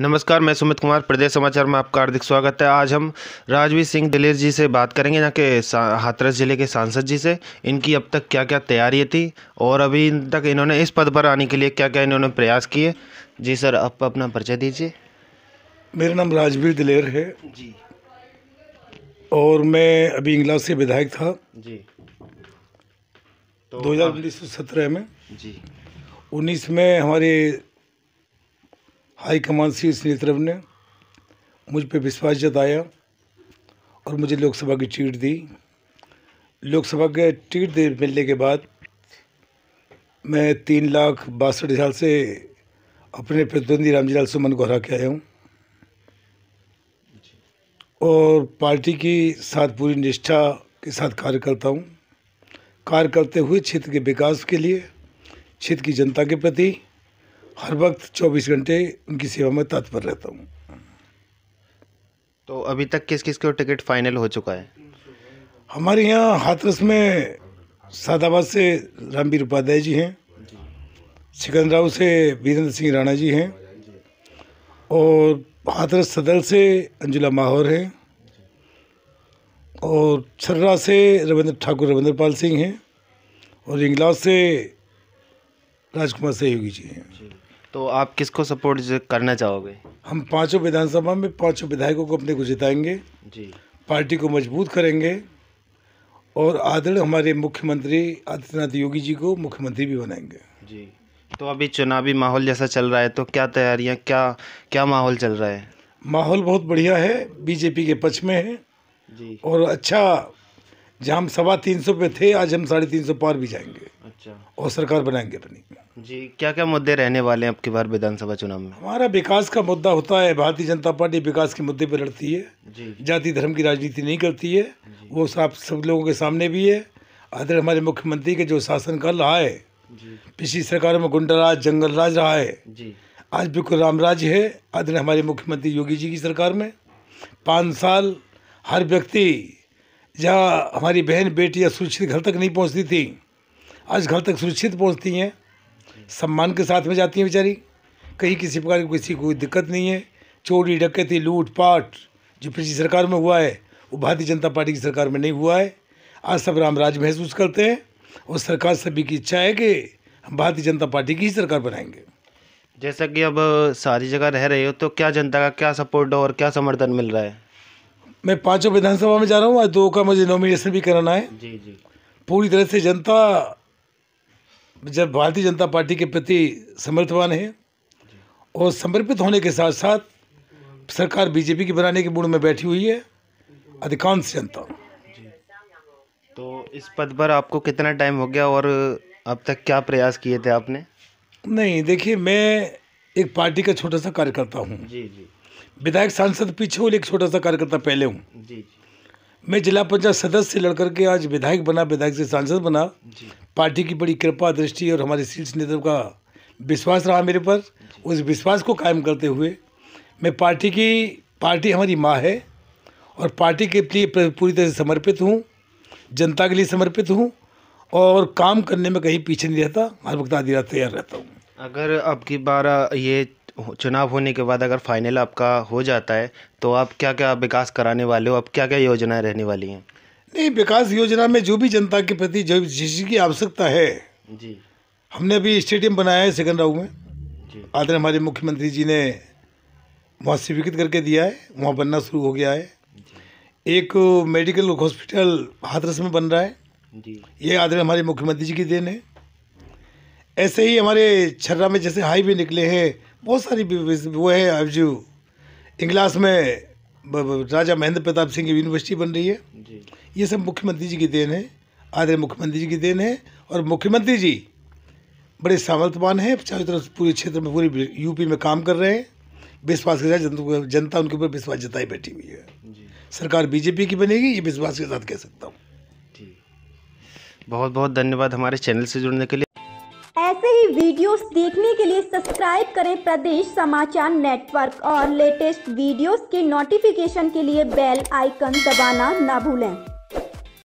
नमस्कार मैं सुमित कुमार प्रदेश समाचार में आपका हार्दिक स्वागत है आज हम राजवीर सिंह दिलेर जी से बात करेंगे यहाँ के हाथरस ज़िले के सांसद जी से इनकी अब तक क्या क्या तैयारी थी और अभी तक इन्होंने इस पद पर आने के लिए क्या क्या इन्होंने प्रयास किए जी सर आप अपना परिचय दीजिए मेरा नाम राजवीर दिलेर है जी और मैं अभी इंग्ला से विधायक था जी तो दो हज़ार उन्नीस सौ सत्रह में जी उन्नीस में हमारे हाईकमान सी सुनील ने मुझ पर विश्वास जताया और मुझे लोकसभा की टिकट दी लोकसभा के टिकट दे मिलने के बाद मैं तीन लाख बासठ साल से अपने प्रतिद्वंदी रामजीलाल सुमन को हरा के आया हूँ और पार्टी की साथ पूरी निष्ठा के साथ कार्य करता हूँ कार्य करते हुए क्षेत्र के विकास के लिए क्षेत्र की जनता के प्रति हर वक्त चौबीस घंटे उनकी सेवा में तत्पर रहता हूँ तो अभी तक किस किस को टिकट फाइनल हो चुका है हमारे यहाँ हाथरस में सादाबाद से रामवीर उपाध्याय जी हैं सिकंदराव से वीरेंद्र सिंह राणा जी हैं और हाथरस सदर से अंजुला माहौर हैं और छर्रा से रविंद्र ठाकुर रविंद्र पाल सिंह हैं और इंगलास से राजकुमार सहयोगी जी हैं तो आप किसको सपोर्ट करना चाहोगे हम पांचों विधानसभा में पांचों विधायकों को अपने को जिताएंगे जी पार्टी को मजबूत करेंगे और आदर हमारे मुख्यमंत्री आदित्यनाथ योगी जी को मुख्यमंत्री भी बनाएंगे जी तो अभी चुनावी माहौल जैसा चल रहा है तो क्या तैयारियां क्या क्या माहौल चल रहा है माहौल बहुत बढ़िया है बीजेपी के पक्ष में है जी और अच्छा जहाँ हम सवा तीन सौ पे थे आज हम साढ़े तीन सौ पार भी जाएंगे अच्छा और सरकार बनाएंगे अपनी जी क्या क्या मुद्दे रहने वाले हैं आपकी बार विधानसभा चुनाव में हमारा विकास का मुद्दा होता है भारतीय जनता पार्टी विकास के मुद्दे पर लड़ती है जाति धर्म की राजनीति नहीं करती है वो साफ सब लोगों के सामने भी है अदर हमारे मुख्यमंत्री के जो शासन कर रहा है पिछली सरकार में गुंडाराज जंगल राज रहा है आज बिल्कुल रामराज है अदर हमारे मुख्यमंत्री योगी जी की सरकार में पाँच साल हर व्यक्ति जहाँ हमारी बहन बेटियाँ सुरक्षित घर तक नहीं पहुँचती थी आज घर तक सुरक्षित पहुँचती हैं सम्मान के साथ में जाती हैं बेचारी कहीं किसी प्रकार की किसी कोई दिक्कत नहीं है चोरी डकैती लूटपाट जो पिछली सरकार में हुआ है वो भारतीय जनता पार्टी की सरकार में नहीं हुआ है आज सब राम राज महसूस करते हैं और सरकार सभी की इच्छा है कि हम भारतीय जनता पार्टी की ही सरकार बनाएंगे जैसा कि अब सारी जगह रह रहे हो तो क्या जनता का क्या सपोर्ट और क्या समर्थन मिल रहा है मैं पांचों विधानसभा में जा रहा हूँ आज दो का मुझे नॉमिनेशन भी कराना है जी जी पूरी तरह से जनता जब भारतीय जनता पार्टी के प्रति समर्थवान है और समर्पित होने के साथ साथ सरकार बीजेपी की बनाने के मूड में बैठी हुई है अधिकांश जनता तो इस पद पर आपको कितना टाइम हो गया और अब तक क्या प्रयास किए थे आपने नहीं देखिए मैं एक पार्टी का छोटा सा कार्यकर्ता हूँ जी जी विधायक सांसद पीछे हो एक छोटा सा कार्यकर्ता पहले हूँ मैं जिला पंचायत सदस्य से लड़कर के आज विधायक बना विधायक से सांसद बना पार्टी की बड़ी कृपा दृष्टि और हमारे शीर्ष नेतृत्व का विश्वास रहा मेरे पर उस विश्वास को कायम करते हुए मैं पार्टी की पार्टी हमारी माँ है और पार्टी के लिए पूरी तरह से समर्पित हूँ जनता के लिए समर्पित हूँ और काम करने में कहीं पीछे नहीं रहता हर वक्त आधी रात तैयार रहता हूँ अगर अब की बार ये चुनाव होने के बाद अगर फाइनल आपका हो जाता है तो आप क्या क्या विकास कराने वाले हो आप क्या क्या योजनाएं रहने वाली हैं नहीं विकास योजना में जो भी जनता के प्रति जो जिस की आवश्यकता है जी हमने अभी स्टेडियम बनाया है सेकंड राउ में आदरण हमारे मुख्यमंत्री जी ने वहाँ स्वीकृत करके दिया है वहाँ बनना शुरू हो गया है एक मेडिकल हॉस्पिटल हाथरस में बन रहा है ये आदरण हमारे मुख्यमंत्री जी की देन है ऐसे ही हमारे छर्रा में जैसे हाईवे निकले हैं बहुत सारी वो है जो इंग्लास में राजा महेंद्र प्रताप सिंह यूनिवर्सिटी बन रही है ये सब मुख्यमंत्री जी की देन है आदरणीय मुख्यमंत्री जी की देन है और मुख्यमंत्री जी बड़े सामर्थवान हैं चारों तरफ पूरे क्षेत्र में पूरे यूपी में काम कर रहे हैं विश्वास के साथ जनता उनके ऊपर विश्वास जताई बैठी हुई है सरकार बीजेपी की बनेगी ये विश्वास के साथ कह सकता हूँ बहुत बहुत धन्यवाद हमारे चैनल से जुड़ने के लिए देखने के लिए सब्सक्राइब करें प्रदेश समाचार नेटवर्क और लेटेस्ट वीडियोस के नोटिफिकेशन के लिए बेल आइकन दबाना ना भूलें